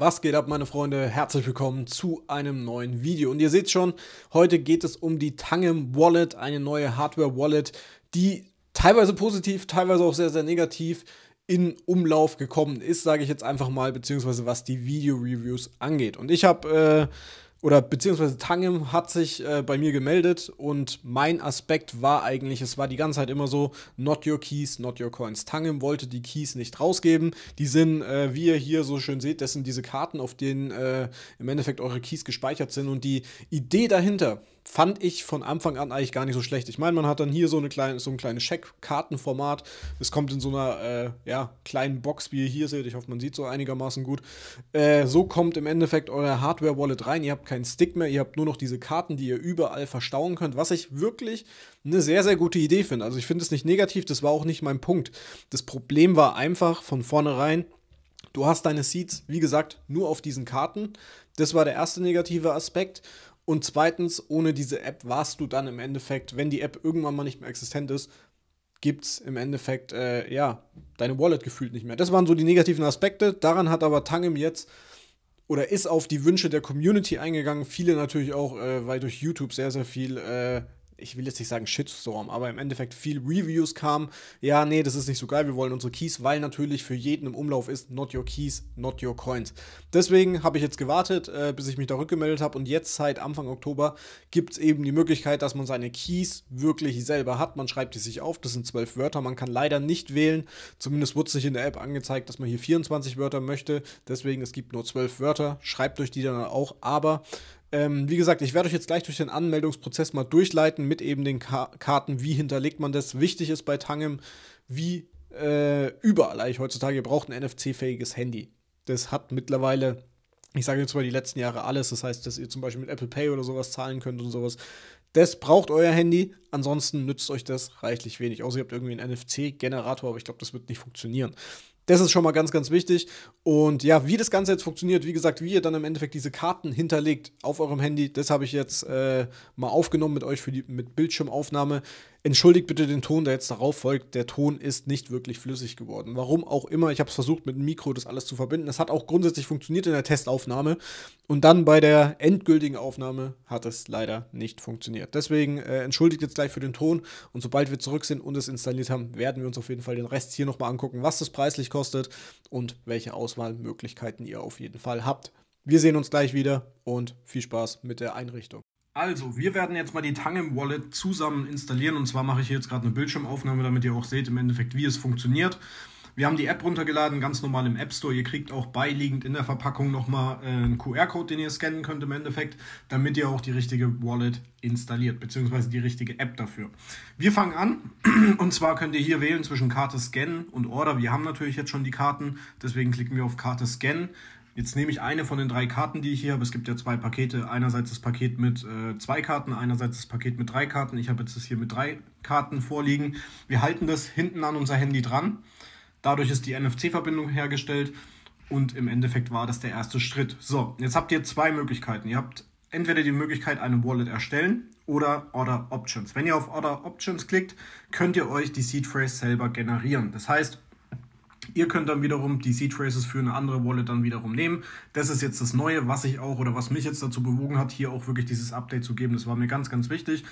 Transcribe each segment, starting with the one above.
Was geht ab, meine Freunde? Herzlich willkommen zu einem neuen Video. Und ihr seht schon, heute geht es um die Tangem Wallet, eine neue Hardware-Wallet, die teilweise positiv, teilweise auch sehr, sehr negativ in Umlauf gekommen ist, sage ich jetzt einfach mal, beziehungsweise was die Video-Reviews angeht. Und ich habe äh, oder beziehungsweise Tangem hat sich äh, bei mir gemeldet und mein Aspekt war eigentlich, es war die ganze Zeit immer so, not your keys, not your coins. Tangem wollte die Keys nicht rausgeben. Die sind, äh, wie ihr hier so schön seht, das sind diese Karten, auf denen äh, im Endeffekt eure Keys gespeichert sind. Und die Idee dahinter, fand ich von Anfang an eigentlich gar nicht so schlecht. Ich meine, man hat dann hier so, eine kleine, so ein kleines Scheckkartenformat. Es kommt in so einer äh, ja, kleinen Box, wie ihr hier seht. Ich hoffe, man sieht so einigermaßen gut. Äh, so kommt im Endeffekt euer Hardware-Wallet rein. Ihr habt keinen Stick mehr, ihr habt nur noch diese Karten, die ihr überall verstauen könnt, was ich wirklich eine sehr, sehr gute Idee finde. Also ich finde es nicht negativ, das war auch nicht mein Punkt. Das Problem war einfach von vornherein, Du hast deine Seeds, wie gesagt, nur auf diesen Karten. Das war der erste negative Aspekt. Und zweitens, ohne diese App warst du dann im Endeffekt, wenn die App irgendwann mal nicht mehr existent ist, gibt es im Endeffekt, äh, ja, deine Wallet gefühlt nicht mehr. Das waren so die negativen Aspekte. Daran hat aber Tangem jetzt oder ist auf die Wünsche der Community eingegangen. Viele natürlich auch, äh, weil durch YouTube sehr, sehr viel äh, ich will jetzt nicht sagen Shitstorm, aber im Endeffekt viel Reviews kamen, ja, nee, das ist nicht so geil, wir wollen unsere Keys, weil natürlich für jeden im Umlauf ist, not your keys, not your coins. Deswegen habe ich jetzt gewartet, äh, bis ich mich da rückgemeldet habe und jetzt seit Anfang Oktober gibt es eben die Möglichkeit, dass man seine Keys wirklich selber hat. Man schreibt die sich auf, das sind zwölf Wörter, man kann leider nicht wählen, zumindest wurde es nicht in der App angezeigt, dass man hier 24 Wörter möchte, deswegen es gibt nur zwölf Wörter, schreibt euch die dann auch, aber ähm, wie gesagt, ich werde euch jetzt gleich durch den Anmeldungsprozess mal durchleiten mit eben den Ka Karten, wie hinterlegt man das. Wichtig ist bei Tangem, wie äh, überall eigentlich heutzutage, ihr braucht ein NFC-fähiges Handy. Das hat mittlerweile, ich sage jetzt mal die letzten Jahre alles, das heißt, dass ihr zum Beispiel mit Apple Pay oder sowas zahlen könnt und sowas. Das braucht euer Handy, ansonsten nützt euch das reichlich wenig. Außer ihr habt irgendwie einen NFC-Generator, aber ich glaube, das wird nicht funktionieren. Das ist schon mal ganz, ganz wichtig. Und ja, wie das Ganze jetzt funktioniert, wie gesagt, wie ihr dann im Endeffekt diese Karten hinterlegt auf eurem Handy, das habe ich jetzt äh, mal aufgenommen mit euch für die, mit Bildschirmaufnahme. Entschuldigt bitte den Ton, der jetzt darauf folgt. Der Ton ist nicht wirklich flüssig geworden. Warum auch immer. Ich habe es versucht, mit dem Mikro das alles zu verbinden. Das hat auch grundsätzlich funktioniert in der Testaufnahme. Und dann bei der endgültigen Aufnahme hat es leider nicht funktioniert. Deswegen äh, entschuldigt jetzt gleich für den Ton. Und sobald wir zurück sind und es installiert haben, werden wir uns auf jeden Fall den Rest hier nochmal angucken, was das preislich kostet und welche Auswahlmöglichkeiten ihr auf jeden Fall habt. Wir sehen uns gleich wieder und viel Spaß mit der Einrichtung. Also, wir werden jetzt mal die Tangem Wallet zusammen installieren und zwar mache ich hier jetzt gerade eine Bildschirmaufnahme, damit ihr auch seht im Endeffekt, wie es funktioniert. Wir haben die App runtergeladen, ganz normal im App Store. Ihr kriegt auch beiliegend in der Verpackung nochmal äh, einen QR-Code, den ihr scannen könnt im Endeffekt, damit ihr auch die richtige Wallet installiert, beziehungsweise die richtige App dafür. Wir fangen an und zwar könnt ihr hier wählen zwischen Karte scannen und Order. Wir haben natürlich jetzt schon die Karten, deswegen klicken wir auf Karte scannen. Jetzt nehme ich eine von den drei Karten, die ich hier habe. Es gibt ja zwei Pakete. Einerseits das Paket mit äh, zwei Karten, einerseits das Paket mit drei Karten. Ich habe jetzt das hier mit drei Karten vorliegen. Wir halten das hinten an unser Handy dran. Dadurch ist die NFC-Verbindung hergestellt. Und im Endeffekt war das der erste Schritt. So, jetzt habt ihr zwei Möglichkeiten. Ihr habt entweder die Möglichkeit, eine Wallet erstellen oder Order Options. Wenn ihr auf Order Options klickt, könnt ihr euch die Seed Phrase selber generieren. Das heißt, Ihr könnt dann wiederum die C-Traces für eine andere Wallet dann wiederum nehmen. Das ist jetzt das Neue, was ich auch oder was mich jetzt dazu bewogen hat, hier auch wirklich dieses Update zu geben. Das war mir ganz, ganz wichtig,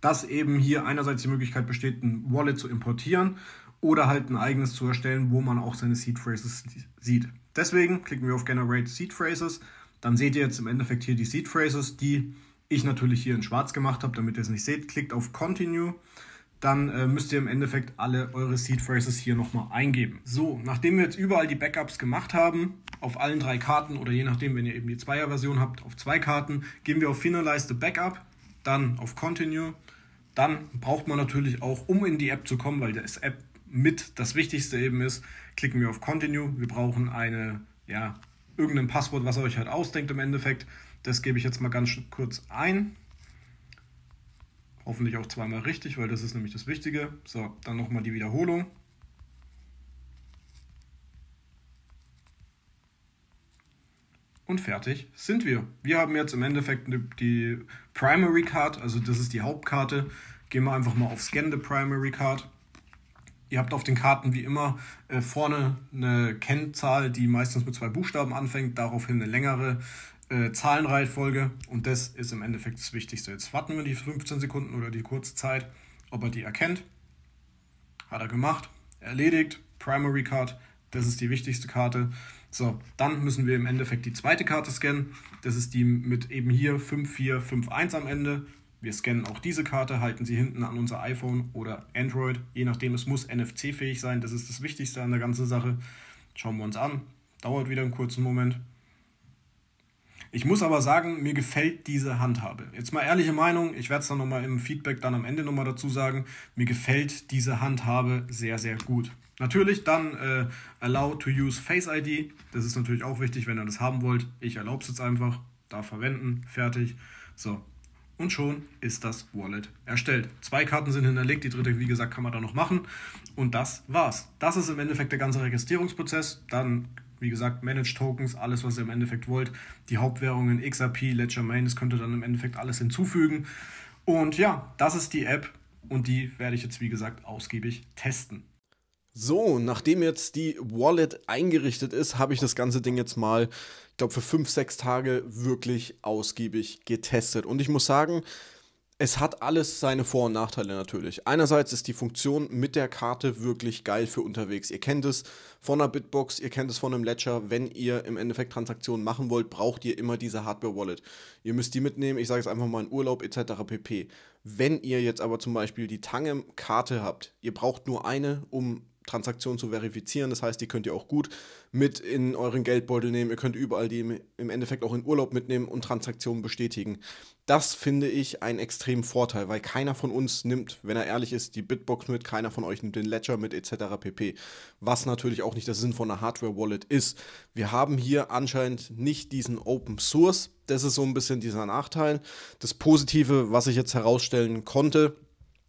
dass eben hier einerseits die Möglichkeit besteht, ein Wallet zu importieren oder halt ein eigenes zu erstellen, wo man auch seine Seed Phrases sieht. Deswegen klicken wir auf Generate Seed Phrases. Dann seht ihr jetzt im Endeffekt hier die Seed Phrases, die ich natürlich hier in schwarz gemacht habe, damit ihr es nicht seht. Klickt auf Continue dann äh, müsst ihr im Endeffekt alle eure Seed Phrases hier nochmal eingeben. So, nachdem wir jetzt überall die Backups gemacht haben, auf allen drei Karten oder je nachdem, wenn ihr eben die Zweier-Version habt, auf zwei Karten, gehen wir auf Finalize the Backup, dann auf Continue. Dann braucht man natürlich auch, um in die App zu kommen, weil das App mit das Wichtigste eben ist, klicken wir auf Continue. Wir brauchen eine, ja, irgendein Passwort, was ihr euch halt ausdenkt im Endeffekt. Das gebe ich jetzt mal ganz kurz ein. Hoffentlich auch zweimal richtig, weil das ist nämlich das Wichtige. So, dann nochmal die Wiederholung. Und fertig sind wir. Wir haben jetzt im Endeffekt die Primary Card, also das ist die Hauptkarte. Gehen wir einfach mal auf Scan the Primary Card. Ihr habt auf den Karten wie immer äh, vorne eine Kennzahl, die meistens mit zwei Buchstaben anfängt, daraufhin eine längere äh, Zahlenreihenfolge und das ist im Endeffekt das Wichtigste. Jetzt warten wir die 15 Sekunden oder die kurze Zeit, ob er die erkennt. Hat er gemacht, erledigt, Primary Card, das ist die wichtigste Karte. So, dann müssen wir im Endeffekt die zweite Karte scannen. Das ist die mit eben hier 5451 am Ende. Wir scannen auch diese Karte, halten sie hinten an unser iPhone oder Android, je nachdem, es muss NFC-fähig sein, das ist das Wichtigste an der ganzen Sache. Schauen wir uns an, dauert wieder einen kurzen Moment. Ich muss aber sagen, mir gefällt diese Handhabe. Jetzt mal ehrliche Meinung, ich werde es dann nochmal im Feedback dann am Ende nochmal dazu sagen, mir gefällt diese Handhabe sehr, sehr gut. Natürlich dann äh, allow to use Face ID. Das ist natürlich auch wichtig, wenn ihr das haben wollt. Ich erlaube es jetzt einfach, da verwenden, fertig. So. Und schon ist das Wallet erstellt. Zwei Karten sind hinterlegt, die dritte, wie gesagt, kann man da noch machen. Und das war's. Das ist im Endeffekt der ganze Registrierungsprozess. Dann wie gesagt, Managed Tokens, alles, was ihr im Endeffekt wollt. Die Hauptwährungen XRP, Ledger Main, das könnt ihr dann im Endeffekt alles hinzufügen. Und ja, das ist die App und die werde ich jetzt, wie gesagt, ausgiebig testen. So, nachdem jetzt die Wallet eingerichtet ist, habe ich das ganze Ding jetzt mal, ich glaube, für fünf, sechs Tage wirklich ausgiebig getestet. Und ich muss sagen, es hat alles seine Vor- und Nachteile natürlich. Einerseits ist die Funktion mit der Karte wirklich geil für unterwegs. Ihr kennt es von einer Bitbox, ihr kennt es von einem Ledger. Wenn ihr im Endeffekt Transaktionen machen wollt, braucht ihr immer diese Hardware-Wallet. Ihr müsst die mitnehmen, ich sage es einfach mal in Urlaub etc. pp. Wenn ihr jetzt aber zum Beispiel die Tangem-Karte habt, ihr braucht nur eine, um Transaktion zu verifizieren. Das heißt, die könnt ihr auch gut mit in euren Geldbeutel nehmen. Ihr könnt überall die im Endeffekt auch in Urlaub mitnehmen und Transaktionen bestätigen. Das finde ich einen extremen Vorteil, weil keiner von uns nimmt, wenn er ehrlich ist, die Bitbox mit, keiner von euch nimmt den Ledger mit etc. pp. Was natürlich auch nicht der Sinn von einer Hardware-Wallet ist. Wir haben hier anscheinend nicht diesen Open Source. Das ist so ein bisschen dieser Nachteil. Das Positive, was ich jetzt herausstellen konnte,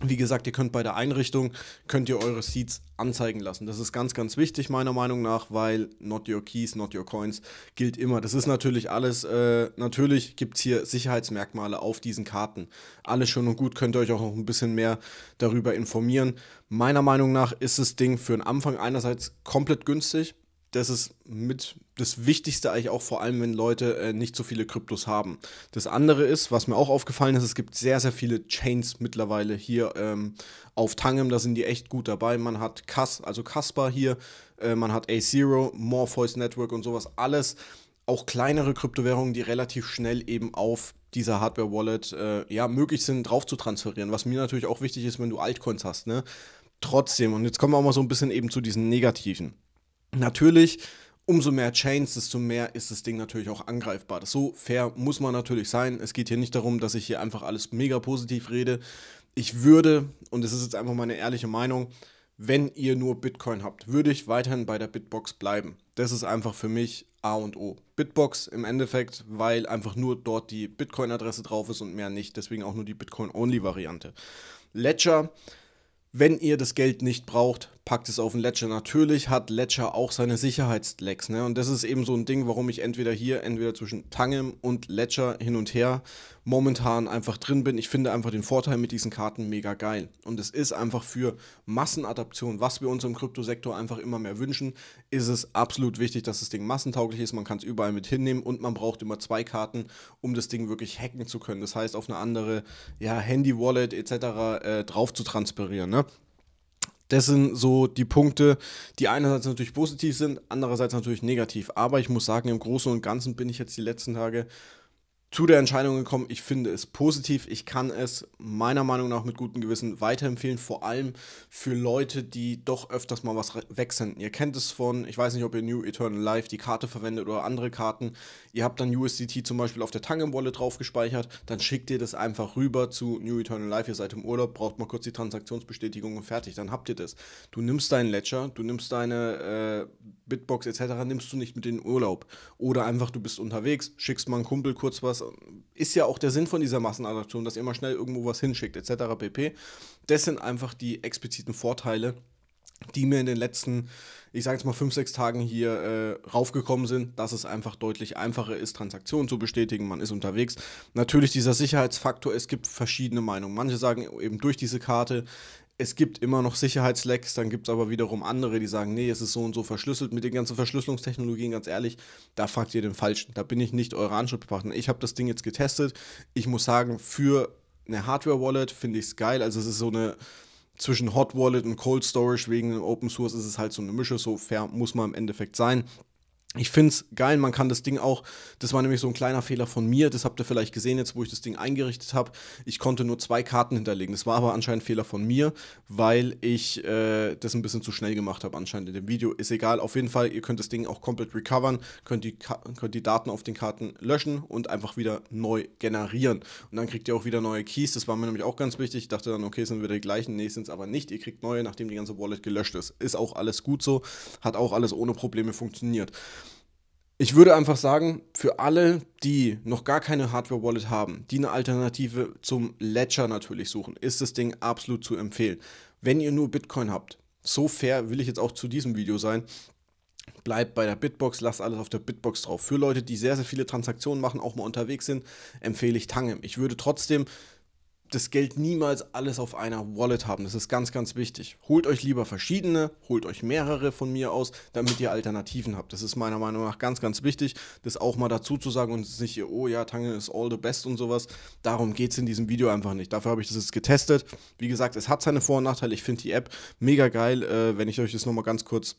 wie gesagt, ihr könnt bei der Einrichtung, könnt ihr eure Seeds anzeigen lassen. Das ist ganz, ganz wichtig meiner Meinung nach, weil not your keys, not your coins gilt immer. Das ist natürlich alles, äh, natürlich gibt es hier Sicherheitsmerkmale auf diesen Karten. Alles schön und gut, könnt ihr euch auch noch ein bisschen mehr darüber informieren. Meiner Meinung nach ist das Ding für den Anfang einerseits komplett günstig, das ist mit das Wichtigste eigentlich auch, vor allem wenn Leute äh, nicht so viele Kryptos haben. Das andere ist, was mir auch aufgefallen ist, es gibt sehr, sehr viele Chains mittlerweile hier ähm, auf Tangem, da sind die echt gut dabei. Man hat Cas, also Caspar hier, äh, man hat A0, Morpheus Network und sowas, alles auch kleinere Kryptowährungen, die relativ schnell eben auf dieser Hardware-Wallet äh, ja, möglich sind, drauf zu transferieren. Was mir natürlich auch wichtig ist, wenn du Altcoins hast, ne? Trotzdem, und jetzt kommen wir auch mal so ein bisschen eben zu diesen negativen. Natürlich, umso mehr Chains, desto mehr ist das Ding natürlich auch angreifbar. Das so fair muss man natürlich sein. Es geht hier nicht darum, dass ich hier einfach alles mega positiv rede. Ich würde, und das ist jetzt einfach meine ehrliche Meinung, wenn ihr nur Bitcoin habt, würde ich weiterhin bei der Bitbox bleiben. Das ist einfach für mich A und O. Bitbox im Endeffekt, weil einfach nur dort die Bitcoin-Adresse drauf ist und mehr nicht. Deswegen auch nur die Bitcoin-Only-Variante. Ledger, wenn ihr das Geld nicht braucht, packt es auf den Ledger. Natürlich hat Ledger auch seine Sicherheitslecks. Ne? Und das ist eben so ein Ding, warum ich entweder hier, entweder zwischen Tangem und Ledger hin und her momentan einfach drin bin. Ich finde einfach den Vorteil mit diesen Karten mega geil. Und es ist einfach für Massenadaption, was wir uns im Kryptosektor einfach immer mehr wünschen, ist es absolut wichtig, dass das Ding massentauglich ist. Man kann es überall mit hinnehmen und man braucht immer zwei Karten, um das Ding wirklich hacken zu können. Das heißt, auf eine andere ja, Handy-Wallet etc. Äh, drauf zu transferieren. Ne? Das sind so die Punkte, die einerseits natürlich positiv sind, andererseits natürlich negativ. Aber ich muss sagen, im Großen und Ganzen bin ich jetzt die letzten Tage zu der Entscheidung gekommen, ich finde es positiv, ich kann es meiner Meinung nach mit gutem Gewissen weiterempfehlen, vor allem für Leute, die doch öfters mal was wegsenden. Ihr kennt es von, ich weiß nicht, ob ihr New Eternal Life die Karte verwendet oder andere Karten. Ihr habt dann USDT zum Beispiel auf der Tangent Wallet drauf gespeichert, dann schickt ihr das einfach rüber zu New Eternal Life, ihr seid im Urlaub, braucht mal kurz die Transaktionsbestätigung und fertig, dann habt ihr das. Du nimmst deinen Ledger, du nimmst deine äh, Bitbox etc., nimmst du nicht mit in den Urlaub. Oder einfach, du bist unterwegs, schickst mal einen Kumpel kurz was, das ist ja auch der Sinn von dieser Massenadaption, dass ihr mal schnell irgendwo was hinschickt, etc. pp. Das sind einfach die expliziten Vorteile, die mir in den letzten, ich sage jetzt mal fünf, sechs Tagen hier äh, raufgekommen sind, dass es einfach deutlich einfacher ist, Transaktionen zu bestätigen. Man ist unterwegs. Natürlich dieser Sicherheitsfaktor, es gibt verschiedene Meinungen. Manche sagen eben durch diese Karte es gibt immer noch Sicherheitslecks, dann gibt es aber wiederum andere, die sagen, nee, es ist so und so verschlüsselt. Mit den ganzen Verschlüsselungstechnologien, ganz ehrlich, da fragt ihr den Falschen. Da bin ich nicht eure Ansprechpartner. Ich habe das Ding jetzt getestet. Ich muss sagen, für eine Hardware-Wallet finde ich es geil. Also es ist so eine, zwischen Hot Wallet und Cold Storage wegen Open Source ist es halt so eine Mische. So fair muss man im Endeffekt sein. Ich finde es geil, man kann das Ding auch, das war nämlich so ein kleiner Fehler von mir, das habt ihr vielleicht gesehen jetzt, wo ich das Ding eingerichtet habe. Ich konnte nur zwei Karten hinterlegen. Das war aber anscheinend ein Fehler von mir, weil ich äh, das ein bisschen zu schnell gemacht habe anscheinend in dem Video. Ist egal, auf jeden Fall, ihr könnt das Ding auch komplett recovern, könnt die, könnt die Daten auf den Karten löschen und einfach wieder neu generieren. Und dann kriegt ihr auch wieder neue Keys, das war mir nämlich auch ganz wichtig. Ich dachte dann, okay, sind wir die gleichen, nee, sind es aber nicht. Ihr kriegt neue, nachdem die ganze Wallet gelöscht ist. Ist auch alles gut so, hat auch alles ohne Probleme funktioniert. Ich würde einfach sagen, für alle, die noch gar keine Hardware-Wallet haben, die eine Alternative zum Ledger natürlich suchen, ist das Ding absolut zu empfehlen. Wenn ihr nur Bitcoin habt, so fair will ich jetzt auch zu diesem Video sein, bleibt bei der Bitbox, lasst alles auf der Bitbox drauf. Für Leute, die sehr, sehr viele Transaktionen machen, auch mal unterwegs sind, empfehle ich Tangem. Ich würde trotzdem das Geld niemals alles auf einer Wallet haben. Das ist ganz, ganz wichtig. Holt euch lieber verschiedene, holt euch mehrere von mir aus, damit ihr Alternativen habt. Das ist meiner Meinung nach ganz, ganz wichtig, das auch mal dazu zu sagen und nicht, oh ja, Tangle ist all the best und sowas. Darum geht es in diesem Video einfach nicht. Dafür habe ich das jetzt getestet. Wie gesagt, es hat seine Vor- und Nachteile. Ich finde die App mega geil. Äh, wenn ich euch das nochmal ganz kurz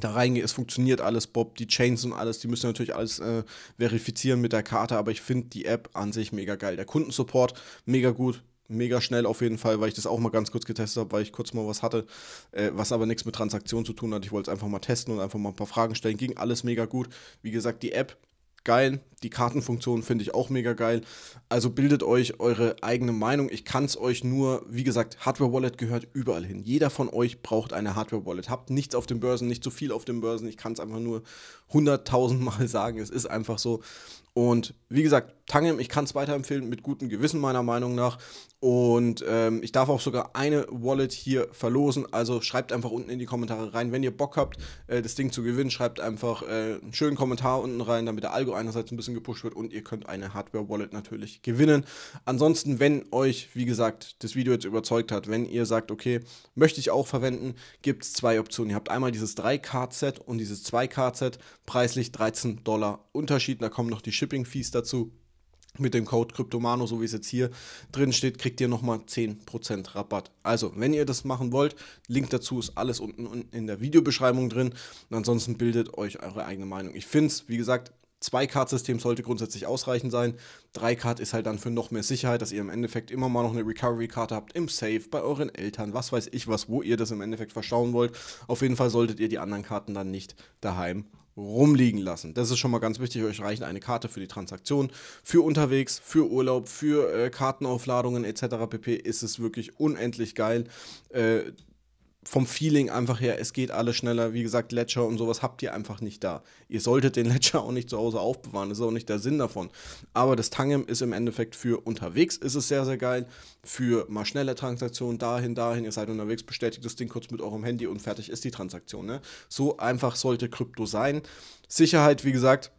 da reingehe, es funktioniert alles, Bob, die Chains und alles, die müssen natürlich alles äh, verifizieren mit der Karte, aber ich finde die App an sich mega geil. Der Kundensupport mega gut, mega schnell auf jeden Fall, weil ich das auch mal ganz kurz getestet habe, weil ich kurz mal was hatte, äh, was aber nichts mit Transaktionen zu tun hat. Ich wollte es einfach mal testen und einfach mal ein paar Fragen stellen. Ging alles mega gut. Wie gesagt, die App geil. Die Kartenfunktion finde ich auch mega geil. Also bildet euch eure eigene Meinung. Ich kann es euch nur, wie gesagt, Hardware Wallet gehört überall hin. Jeder von euch braucht eine Hardware Wallet. Habt nichts auf den Börsen, nicht zu viel auf den Börsen. Ich kann es einfach nur hunderttausendmal sagen. Es ist einfach so. Und wie gesagt, Tangem, ich kann es weiterempfehlen mit gutem Gewissen meiner Meinung nach. Und ähm, ich darf auch sogar eine Wallet hier verlosen. Also schreibt einfach unten in die Kommentare rein, wenn ihr Bock habt, äh, das Ding zu gewinnen. Schreibt einfach äh, einen schönen Kommentar unten rein, damit der Algo einerseits ein bisschen gepusht wird und ihr könnt eine Hardware-Wallet natürlich gewinnen. Ansonsten, wenn euch, wie gesagt, das Video jetzt überzeugt hat, wenn ihr sagt, okay, möchte ich auch verwenden, gibt es zwei Optionen. Ihr habt einmal dieses 3 k set und dieses 2 k set preislich 13 Dollar Unterschied. Da kommen noch die Ship Shipping-Fees dazu. Mit dem Code Kryptomano, so wie es jetzt hier drin steht, kriegt ihr nochmal 10% Rabatt. Also, wenn ihr das machen wollt, Link dazu ist alles unten in der Videobeschreibung drin. Und ansonsten bildet euch eure eigene Meinung. Ich finde es, wie gesagt, 2-Card-System sollte grundsätzlich ausreichend sein. 3-Card ist halt dann für noch mehr Sicherheit, dass ihr im Endeffekt immer mal noch eine Recovery-Karte habt im Safe, bei euren Eltern, was weiß ich was, wo ihr das im Endeffekt verstauen wollt. Auf jeden Fall solltet ihr die anderen Karten dann nicht daheim rumliegen lassen. Das ist schon mal ganz wichtig. Euch reichen eine Karte für die Transaktion, für unterwegs, für Urlaub, für äh, Kartenaufladungen etc. pp. Ist es wirklich unendlich geil. Äh, vom Feeling einfach her, es geht alles schneller. Wie gesagt, Ledger und sowas habt ihr einfach nicht da. Ihr solltet den Ledger auch nicht zu Hause aufbewahren, das ist auch nicht der Sinn davon. Aber das Tangem ist im Endeffekt für unterwegs ist es sehr, sehr geil. Für mal schnelle Transaktionen dahin, dahin, ihr seid unterwegs, bestätigt das Ding kurz mit eurem Handy und fertig ist die Transaktion. Ne? So einfach sollte Krypto sein. Sicherheit, wie gesagt,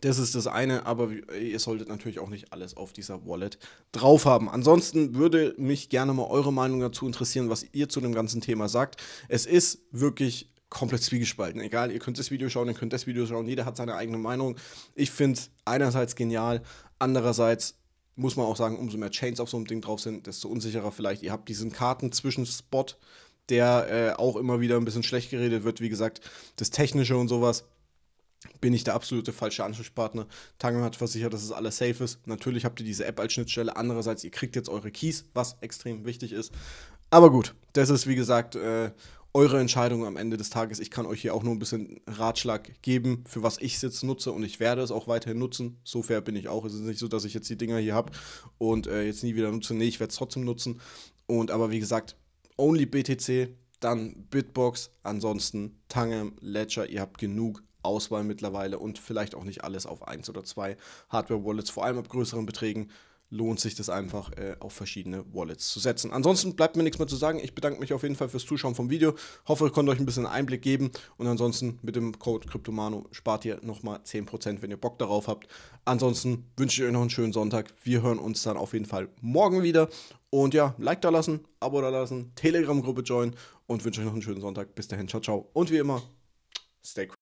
das ist das eine, aber ihr solltet natürlich auch nicht alles auf dieser Wallet drauf haben. Ansonsten würde mich gerne mal eure Meinung dazu interessieren, was ihr zu dem ganzen Thema sagt. Es ist wirklich komplett zwiegespalten. Egal, ihr könnt das Video schauen, ihr könnt das Video schauen, jeder hat seine eigene Meinung. Ich finde es einerseits genial, andererseits muss man auch sagen, umso mehr Chains auf so einem Ding drauf sind, desto unsicherer vielleicht. Ihr habt diesen Karten-Zwischenspot, der äh, auch immer wieder ein bisschen schlecht geredet wird. Wie gesagt, das Technische und sowas bin ich der absolute falsche Ansprechpartner. Tango hat versichert, dass es alles safe ist. Natürlich habt ihr diese App als Schnittstelle. Andererseits, ihr kriegt jetzt eure Keys, was extrem wichtig ist. Aber gut, das ist wie gesagt äh, eure Entscheidung am Ende des Tages. Ich kann euch hier auch nur ein bisschen Ratschlag geben, für was ich es jetzt nutze und ich werde es auch weiterhin nutzen. So fair bin ich auch. Es ist nicht so, dass ich jetzt die Dinger hier habe und äh, jetzt nie wieder nutze. Nee, ich werde es trotzdem nutzen. Und aber wie gesagt, only BTC, dann Bitbox, ansonsten Tangem, Ledger, ihr habt genug Auswahl mittlerweile und vielleicht auch nicht alles auf eins oder zwei Hardware-Wallets, vor allem ab größeren Beträgen lohnt sich das einfach äh, auf verschiedene Wallets zu setzen. Ansonsten bleibt mir nichts mehr zu sagen. Ich bedanke mich auf jeden Fall fürs Zuschauen vom Video. Hoffe, ich konnte euch ein bisschen Einblick geben. Und ansonsten mit dem Code Kryptomano spart ihr nochmal 10%, wenn ihr Bock darauf habt. Ansonsten wünsche ich euch noch einen schönen Sonntag. Wir hören uns dann auf jeden Fall morgen wieder. Und ja, Like da lassen, Abo da lassen, Telegram-Gruppe joinen und wünsche euch noch einen schönen Sonntag. Bis dahin, ciao, ciao. Und wie immer, stay cool.